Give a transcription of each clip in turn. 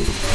Thank you.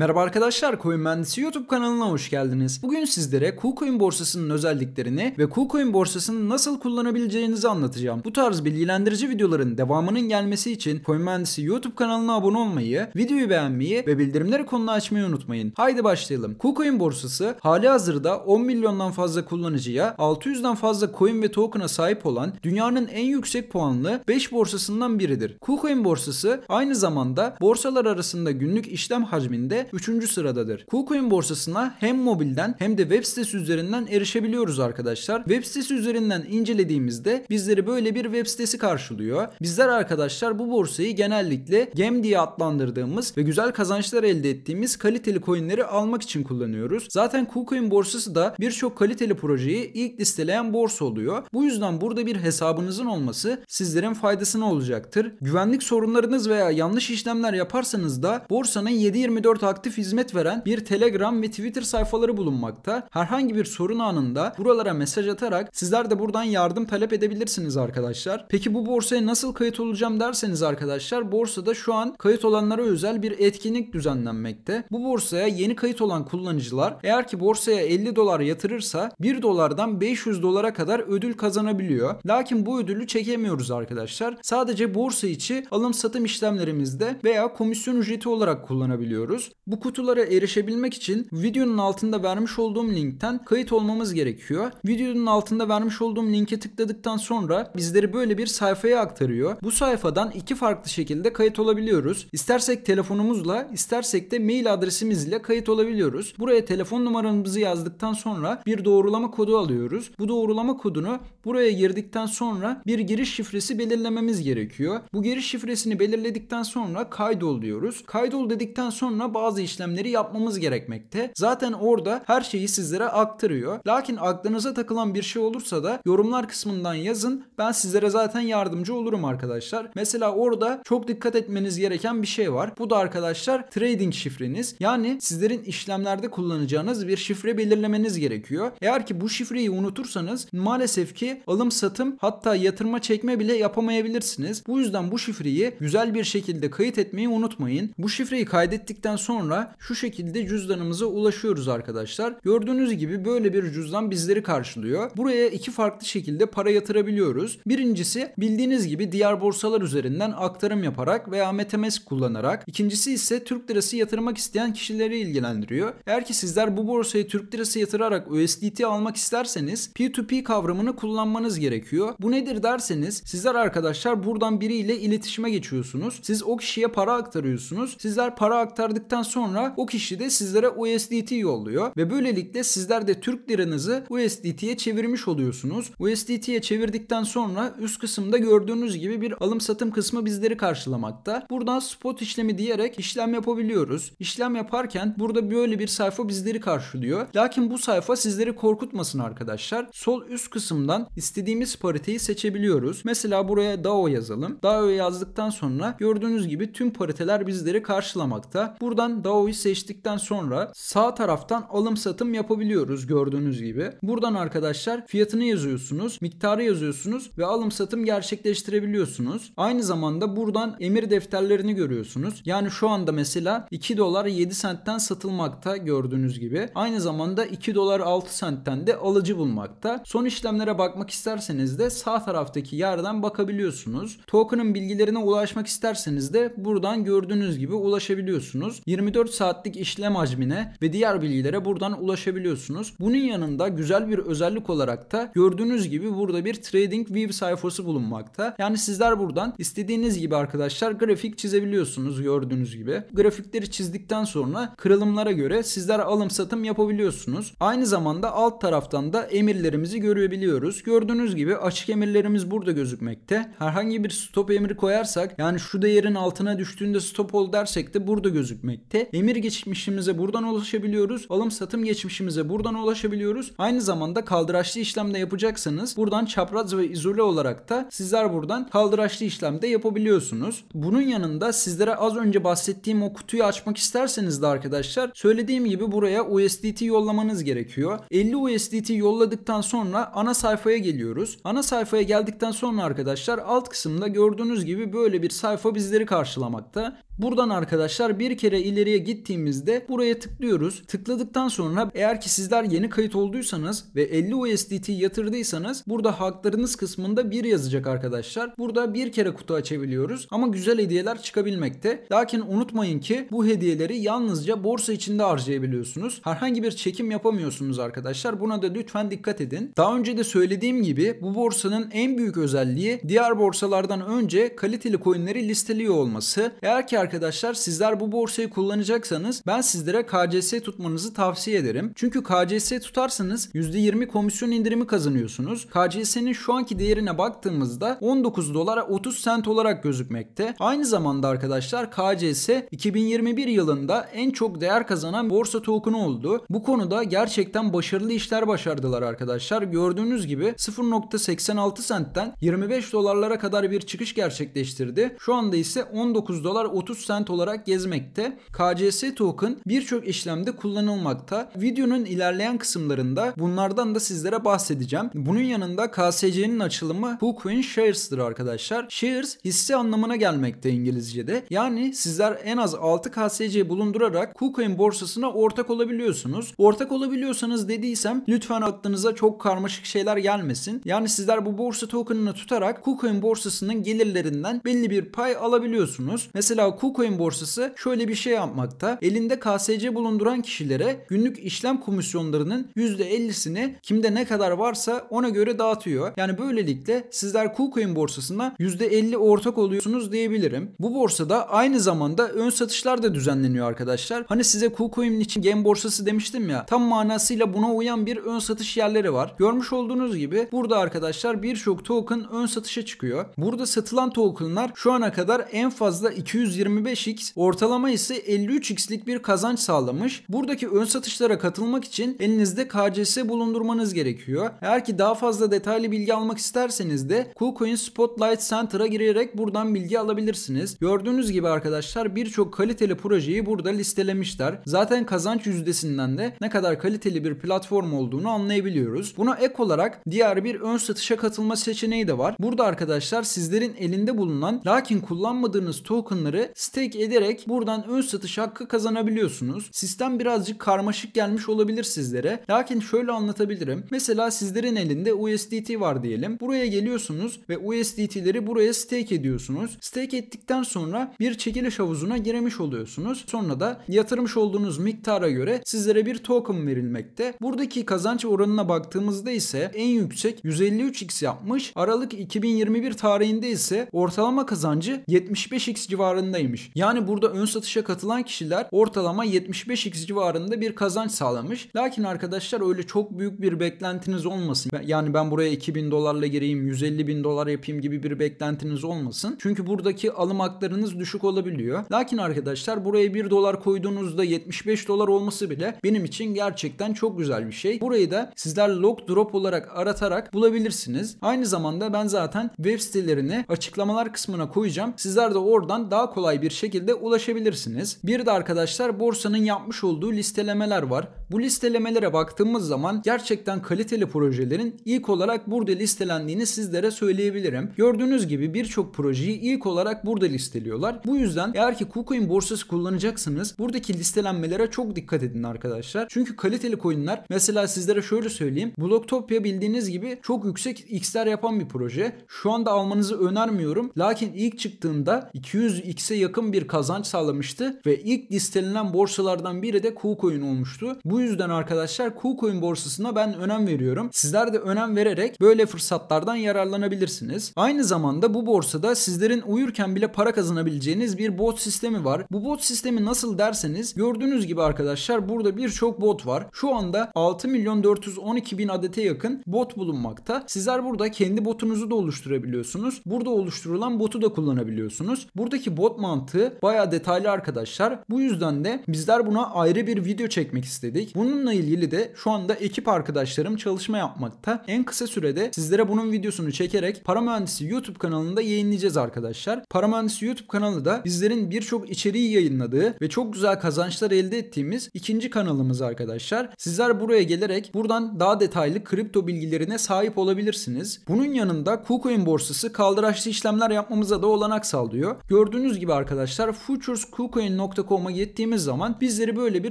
Merhaba arkadaşlar Coin Mühendisi YouTube kanalına hoş geldiniz. Bugün sizlere KuCoin borsasının özelliklerini ve KuCoin borsasını nasıl kullanabileceğinizi anlatacağım. Bu tarz bilgilendirici videoların devamının gelmesi için Coin Mühendisi YouTube kanalına abone olmayı, videoyu beğenmeyi ve bildirimleri konulu açmayı unutmayın. Haydi başlayalım. KuCoin borsası hali hazırda 10 milyondan fazla kullanıcıya 600'den fazla coin ve token'a sahip olan dünyanın en yüksek puanlı 5 borsasından biridir. KuCoin borsası aynı zamanda borsalar arasında günlük işlem hacminde 3. sıradadır. KuCoin borsasına hem mobilden hem de web sitesi üzerinden erişebiliyoruz arkadaşlar. Web sitesi üzerinden incelediğimizde bizleri böyle bir web sitesi karşılıyor. Bizler arkadaşlar bu borsayı genellikle gem diye adlandırdığımız ve güzel kazançlar elde ettiğimiz kaliteli coinleri almak için kullanıyoruz. Zaten KuCoin borsası da birçok kaliteli projeyi ilk listeleyen borsa oluyor. Bu yüzden burada bir hesabınızın olması sizlerin faydasına olacaktır. Güvenlik sorunlarınız veya yanlış işlemler yaparsanız da borsanın 7-24 aktif aktif hizmet veren bir Telegram ve Twitter sayfaları bulunmakta. Herhangi bir sorun anında buralara mesaj atarak sizler de buradan yardım talep edebilirsiniz arkadaşlar. Peki bu borsaya nasıl kayıt olacağım derseniz arkadaşlar borsada şu an kayıt olanlara özel bir etkinlik düzenlenmekte. Bu borsaya yeni kayıt olan kullanıcılar eğer ki borsaya 50 dolar yatırırsa 1 dolardan 500 dolara kadar ödül kazanabiliyor. Lakin bu ödülü çekemiyoruz arkadaşlar. Sadece borsa içi alım satım işlemlerimizde veya komisyon ücreti olarak kullanabiliyoruz. Bu kutulara erişebilmek için videonun altında vermiş olduğum linkten kayıt olmamız gerekiyor. Videonun altında vermiş olduğum linke tıkladıktan sonra bizleri böyle bir sayfaya aktarıyor. Bu sayfadan iki farklı şekilde kayıt olabiliyoruz. İstersek telefonumuzla, istersek de mail adresimizle kayıt olabiliyoruz. Buraya telefon numaramızı yazdıktan sonra bir doğrulama kodu alıyoruz. Bu doğrulama kodunu buraya girdikten sonra bir giriş şifresi belirlememiz gerekiyor. Bu giriş şifresini belirledikten sonra kaydol diyoruz. Kaydol dedikten sonra bazı bazı işlemleri yapmamız gerekmekte. Zaten orada her şeyi sizlere aktarıyor. Lakin aklınıza takılan bir şey olursa da yorumlar kısmından yazın. Ben sizlere zaten yardımcı olurum arkadaşlar. Mesela orada çok dikkat etmeniz gereken bir şey var. Bu da arkadaşlar trading şifreniz. Yani sizlerin işlemlerde kullanacağınız bir şifre belirlemeniz gerekiyor. Eğer ki bu şifreyi unutursanız maalesef ki alım satım hatta yatırma çekme bile yapamayabilirsiniz. Bu yüzden bu şifreyi güzel bir şekilde kayıt etmeyi unutmayın. Bu şifreyi kaydettikten sonra sonra şu şekilde cüzdanımıza ulaşıyoruz arkadaşlar. Gördüğünüz gibi böyle bir cüzdan bizleri karşılıyor. Buraya iki farklı şekilde para yatırabiliyoruz. Birincisi bildiğiniz gibi diğer borsalar üzerinden aktarım yaparak veya MetaMask kullanarak. İkincisi ise Türk lirası yatırmak isteyen kişileri ilgilendiriyor. Eğer ki sizler bu borsayı Türk lirası yatırarak USDT almak isterseniz P2P kavramını kullanmanız gerekiyor. Bu nedir derseniz sizler arkadaşlar buradan biriyle iletişime geçiyorsunuz. Siz o kişiye para aktarıyorsunuz. Sizler para aktardıktan sonra o kişi de sizlere USDT yolluyor ve böylelikle sizler de Türk liranızı USDT'ye çevirmiş oluyorsunuz. USDT'ye çevirdikten sonra üst kısımda gördüğünüz gibi bir alım satım kısmı bizleri karşılamakta. Buradan spot işlemi diyerek işlem yapabiliyoruz. İşlem yaparken burada böyle bir sayfa bizleri karşılıyor. Lakin bu sayfa sizleri korkutmasın arkadaşlar. Sol üst kısımdan istediğimiz pariteyi seçebiliyoruz. Mesela buraya DAO yazalım. DAO yazdıktan sonra gördüğünüz gibi tüm pariteler bizleri karşılamakta. Buradan Buradan DAO'yu seçtikten sonra sağ taraftan alım satım yapabiliyoruz gördüğünüz gibi. Buradan arkadaşlar fiyatını yazıyorsunuz, miktarı yazıyorsunuz ve alım satım gerçekleştirebiliyorsunuz. Aynı zamanda buradan emir defterlerini görüyorsunuz. Yani şu anda mesela 2 dolar 7 sentten satılmakta gördüğünüz gibi. Aynı zamanda 2 dolar 6 sentten de alıcı bulmakta. Son işlemlere bakmak isterseniz de sağ taraftaki yerden bakabiliyorsunuz. Token'ın bilgilerine ulaşmak isterseniz de buradan gördüğünüz gibi ulaşabiliyorsunuz. 20 24 saatlik işlem hacmine ve diğer bilgilere buradan ulaşabiliyorsunuz. Bunun yanında güzel bir özellik olarak da gördüğünüz gibi burada bir Trading View sayfası bulunmakta. Yani sizler buradan istediğiniz gibi arkadaşlar grafik çizebiliyorsunuz gördüğünüz gibi. Grafikleri çizdikten sonra kırılımlara göre sizler alım satım yapabiliyorsunuz. Aynı zamanda alt taraftan da emirlerimizi görebiliyoruz. Gördüğünüz gibi açık emirlerimiz burada gözükmekte. Herhangi bir stop emri koyarsak yani şu değerin altına düştüğünde stop ol dersek de burada gözükmekte birlikte emir geçmişimize buradan ulaşabiliyoruz. Alım satım geçmişimize buradan ulaşabiliyoruz. Aynı zamanda kaldıraçlı işlemde yapacaksanız buradan çapraz ve izole olarak da sizler buradan kaldıraçlı işlemde yapabiliyorsunuz. Bunun yanında sizlere az önce bahsettiğim o kutuyu açmak isterseniz de arkadaşlar söylediğim gibi buraya USDT yollamanız gerekiyor. 50 USDT yolladıktan sonra ana sayfaya geliyoruz. Ana sayfaya geldikten sonra arkadaşlar alt kısımda gördüğünüz gibi böyle bir sayfa bizleri karşılamakta. Buradan arkadaşlar bir kere ileriye gittiğimizde buraya tıklıyoruz. Tıkladıktan sonra eğer ki sizler yeni kayıt olduysanız ve 50 USDT yatırdıysanız burada haklarınız kısmında 1 yazacak arkadaşlar. Burada bir kere kutu açabiliyoruz ama güzel hediyeler çıkabilmekte. Lakin unutmayın ki bu hediyeleri yalnızca borsa içinde harcayabiliyorsunuz. Herhangi bir çekim yapamıyorsunuz arkadaşlar. Buna da lütfen dikkat edin. Daha önce de söylediğim gibi bu borsanın en büyük özelliği diğer borsalardan önce kaliteli coinleri listeliyor olması. Eğer ki arkadaşlar sizler bu borsayı kullanacaksanız ben sizlere KCS tutmanızı tavsiye ederim. Çünkü KCS tutarsanız %20 komisyon indirimi kazanıyorsunuz. KCS'nin şu anki değerine baktığımızda 19 dolara 30 sent olarak gözükmekte. Aynı zamanda arkadaşlar KCS 2021 yılında en çok değer kazanan borsa token'u oldu. Bu konuda gerçekten başarılı işler başardılar arkadaşlar. Gördüğünüz gibi 0.86 sentten 25 dolarlara kadar bir çıkış gerçekleştirdi. Şu anda ise 19 dolar 30 sent olarak gezmekte. KCS token birçok işlemde kullanılmakta. Videonun ilerleyen kısımlarında bunlardan da sizlere bahsedeceğim. Bunun yanında KSC'nin açılımı KuCoin Shares'dır arkadaşlar. Shares hisse anlamına gelmekte İngilizce'de. Yani sizler en az 6 KSC bulundurarak KuCoin borsasına ortak olabiliyorsunuz. Ortak olabiliyorsanız dediysem lütfen aklınıza çok karmaşık şeyler gelmesin. Yani sizler bu borsa tokenını tutarak KuCoin borsasının gelirlerinden belli bir pay alabiliyorsunuz. Mesela KuCoin KuCoin borsası şöyle bir şey yapmakta. Elinde KSC bulunduran kişilere günlük işlem komisyonlarının %50'sini kimde ne kadar varsa ona göre dağıtıyor. Yani böylelikle sizler KuCoin borsasına %50 ortak oluyorsunuz diyebilirim. Bu borsada aynı zamanda ön satışlar da düzenleniyor arkadaşlar. Hani size KuCoin için gen borsası demiştim ya. Tam manasıyla buna uyan bir ön satış yerleri var. Görmüş olduğunuz gibi burada arkadaşlar birçok token ön satışa çıkıyor. Burada satılan tokenlar şu ana kadar en fazla 220 25x ortalama ise 53x'lik bir kazanç sağlamış. Buradaki ön satışlara katılmak için elinizde KCS bulundurmanız gerekiyor. Eğer ki daha fazla detaylı bilgi almak isterseniz de KuCoin Spotlight Center'a girerek buradan bilgi alabilirsiniz. Gördüğünüz gibi arkadaşlar birçok kaliteli projeyi burada listelemişler. Zaten kazanç yüzdesinden de ne kadar kaliteli bir platform olduğunu anlayabiliyoruz. Buna ek olarak diğer bir ön satışa katılma seçeneği de var. Burada arkadaşlar sizlerin elinde bulunan lakin kullanmadığınız tokenları stake ederek buradan ön satış hakkı kazanabiliyorsunuz. Sistem birazcık karmaşık gelmiş olabilir sizlere. Lakin şöyle anlatabilirim. Mesela sizlerin elinde USDT var diyelim. Buraya geliyorsunuz ve USDT'leri buraya stake ediyorsunuz. Stake ettikten sonra bir çekiliş havuzuna girmiş oluyorsunuz. Sonra da yatırmış olduğunuz miktara göre sizlere bir token verilmekte. Buradaki kazanç oranına baktığımızda ise en yüksek 153x yapmış. Aralık 2021 tarihinde ise ortalama kazancı 75x civarındaymış değilmiş. Yani burada ön satışa katılan kişiler ortalama 75x civarında bir kazanç sağlamış. Lakin arkadaşlar öyle çok büyük bir beklentiniz olmasın. Yani ben buraya 2000 dolarla gireyim 150 bin dolar yapayım gibi bir beklentiniz olmasın. Çünkü buradaki alım haklarınız düşük olabiliyor. Lakin arkadaşlar buraya 1 dolar koyduğunuzda 75 dolar olması bile benim için gerçekten çok güzel bir şey. Burayı da sizler log drop olarak aratarak bulabilirsiniz. Aynı zamanda ben zaten web sitelerini açıklamalar kısmına koyacağım. Sizler de oradan daha kolay bir şekilde ulaşabilirsiniz. Bir de arkadaşlar borsanın yapmış olduğu listelemeler var. Bu listelemelere baktığımız zaman gerçekten kaliteli projelerin ilk olarak burada listelendiğini sizlere söyleyebilirim. Gördüğünüz gibi birçok projeyi ilk olarak burada listeliyorlar. Bu yüzden eğer ki KuCoin borsası kullanacaksınız buradaki listelenmelere çok dikkat edin arkadaşlar. Çünkü kaliteli coinler mesela sizlere şöyle söyleyeyim. Blocktopia bildiğiniz gibi çok yüksek x'ler yapan bir proje. Şu anda almanızı önermiyorum. Lakin ilk çıktığında 200x'e yakın yakın bir kazanç sağlamıştı ve ilk listelenen borsalardan biri de KuCoin olmuştu. Bu yüzden arkadaşlar KuCoin borsasına ben önem veriyorum. Sizler de önem vererek böyle fırsatlardan yararlanabilirsiniz. Aynı zamanda bu borsada sizlerin uyurken bile para kazanabileceğiniz bir bot sistemi var. Bu bot sistemi nasıl derseniz gördüğünüz gibi arkadaşlar burada birçok bot var. Şu anda 6 milyon 412 bin adete yakın bot bulunmakta. Sizler burada kendi botunuzu da oluşturabiliyorsunuz. Burada oluşturulan botu da kullanabiliyorsunuz. Buradaki bot mantığı mantığı baya detaylı arkadaşlar. Bu yüzden de bizler buna ayrı bir video çekmek istedik. Bununla ilgili de şu anda ekip arkadaşlarım çalışma yapmakta. En kısa sürede sizlere bunun videosunu çekerek Para Mühendisi YouTube kanalında yayınlayacağız arkadaşlar. Para Mühendisi YouTube kanalı da bizlerin birçok içeriği yayınladığı ve çok güzel kazançlar elde ettiğimiz ikinci kanalımız arkadaşlar. Sizler buraya gelerek buradan daha detaylı kripto bilgilerine sahip olabilirsiniz. Bunun yanında KuCoin borsası kaldıraçlı işlemler yapmamıza da olanak sağlıyor. Gördüğünüz gibi arkadaşlar arkadaşlar futureskucoin.com'a gittiğimiz zaman bizleri böyle bir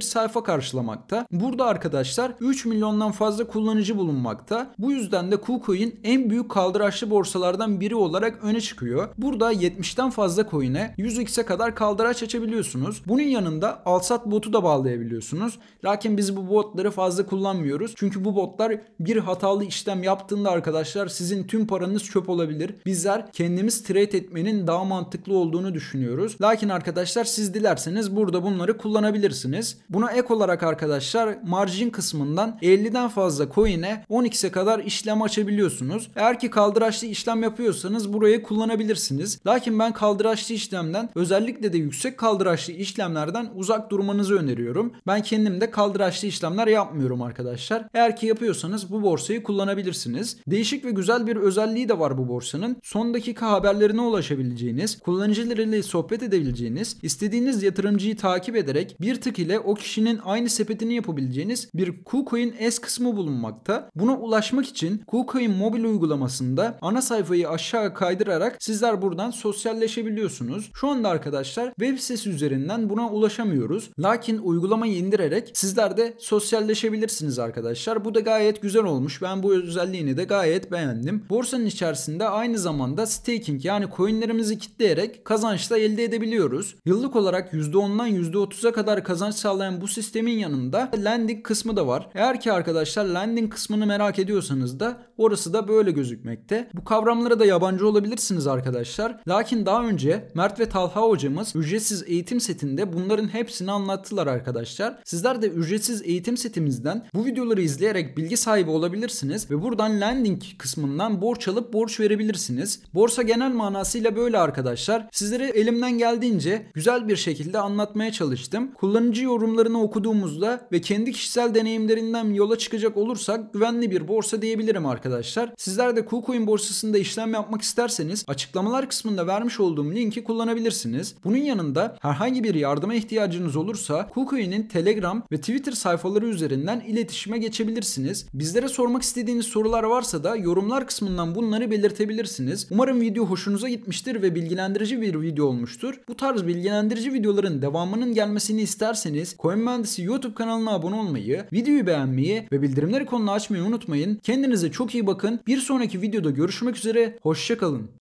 sayfa karşılamakta. Burada arkadaşlar 3 milyondan fazla kullanıcı bulunmakta. Bu yüzden de KuCoin en büyük kaldıraçlı borsalardan biri olarak öne çıkıyor. Burada 70'ten fazla coin'e 100x'e kadar kaldıraç açabiliyorsunuz. Bunun yanında alsat botu da bağlayabiliyorsunuz. Lakin biz bu botları fazla kullanmıyoruz. Çünkü bu botlar bir hatalı işlem yaptığında arkadaşlar sizin tüm paranız çöp olabilir. Bizler kendimiz trade etmenin daha mantıklı olduğunu düşünüyoruz ediyoruz. Lakin arkadaşlar siz dilerseniz burada bunları kullanabilirsiniz. Buna ek olarak arkadaşlar margin kısmından 50'den fazla coin'e 12'se kadar işlem açabiliyorsunuz. Eğer ki kaldıraçlı işlem yapıyorsanız burayı kullanabilirsiniz. Lakin ben kaldıraçlı işlemden özellikle de yüksek kaldıraçlı işlemlerden uzak durmanızı öneriyorum. Ben kendim de kaldıraçlı işlemler yapmıyorum arkadaşlar. Eğer ki yapıyorsanız bu borsayı kullanabilirsiniz. Değişik ve güzel bir özelliği de var bu borsanın. Son dakika haberlerine ulaşabileceğiniz, kullanıcılarıyla sohbet sohbet edebileceğiniz, istediğiniz yatırımcıyı takip ederek bir tık ile o kişinin aynı sepetini yapabileceğiniz bir KuCoin S kısmı bulunmakta. Buna ulaşmak için KuCoin mobil uygulamasında ana sayfayı aşağı kaydırarak sizler buradan sosyalleşebiliyorsunuz. Şu anda arkadaşlar web sitesi üzerinden buna ulaşamıyoruz. Lakin uygulamayı indirerek sizler de sosyalleşebilirsiniz arkadaşlar. Bu da gayet güzel olmuş. Ben bu özelliğini de gayet beğendim. Borsanın içerisinde aynı zamanda staking yani coinlerimizi kitleyerek kazanç da elde elde edebiliyoruz. Yıllık olarak %10'dan %30'a kadar kazanç sağlayan bu sistemin yanında landing kısmı da var. Eğer ki arkadaşlar landing kısmını merak ediyorsanız da Orası da böyle gözükmekte. Bu kavramlara da yabancı olabilirsiniz arkadaşlar. Lakin daha önce Mert ve Talha hocamız ücretsiz eğitim setinde bunların hepsini anlattılar arkadaşlar. Sizler de ücretsiz eğitim setimizden bu videoları izleyerek bilgi sahibi olabilirsiniz ve buradan landing kısmından borç alıp borç verebilirsiniz. Borsa genel manasıyla böyle arkadaşlar. Sizlere elimden geldiğince güzel bir şekilde anlatmaya çalıştım. Kullanıcı yorumlarını okuduğumuzda ve kendi kişisel deneyimlerinden yola çıkacak olursak güvenli bir borsa diyebilirim arkadaşlar arkadaşlar. Sizler de KuCoin borsasında işlem yapmak isterseniz açıklamalar kısmında vermiş olduğum linki kullanabilirsiniz. Bunun yanında herhangi bir yardıma ihtiyacınız olursa KuCoin'in Telegram ve Twitter sayfaları üzerinden iletişime geçebilirsiniz. Bizlere sormak istediğiniz sorular varsa da yorumlar kısmından bunları belirtebilirsiniz. Umarım video hoşunuza gitmiştir ve bilgilendirici bir video olmuştur. Bu tarz bilgilendirici videoların devamının gelmesini isterseniz CoinMühendisi YouTube kanalına abone olmayı, videoyu beğenmeyi ve bildirimleri konulu açmayı unutmayın. Kendinize çok iyi iyi bakın. Bir sonraki videoda görüşmek üzere. Hoşçakalın.